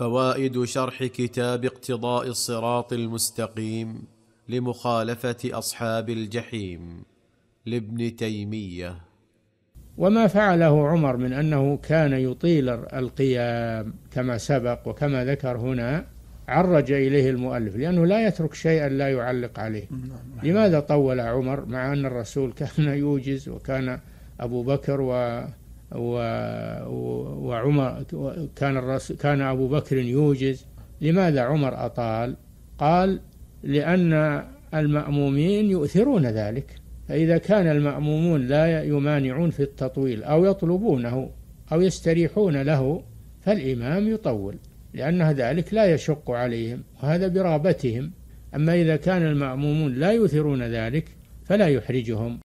فوائد شرح كتاب اقتضاء الصراط المستقيم لمخالفه اصحاب الجحيم لابن تيميه وما فعله عمر من انه كان يطيل القيام كما سبق وكما ذكر هنا عرج اليه المؤلف لانه لا يترك شيئا لا يعلق عليه نعم، نعم. لماذا طول عمر مع ان الرسول كان يوجز وكان ابو بكر و وعمر كان الرسول كان أبو بكر يوجز لماذا عمر أطال؟ قال لأن المأمومين يؤثرون ذلك فإذا كان المأمومون لا يمانعون في التطويل أو يطلبونه أو يستريحون له فالإمام يطول لأن ذلك لا يشق عليهم وهذا برغبتهم أما إذا كان المأمومون لا يؤثرون ذلك فلا يحرجهم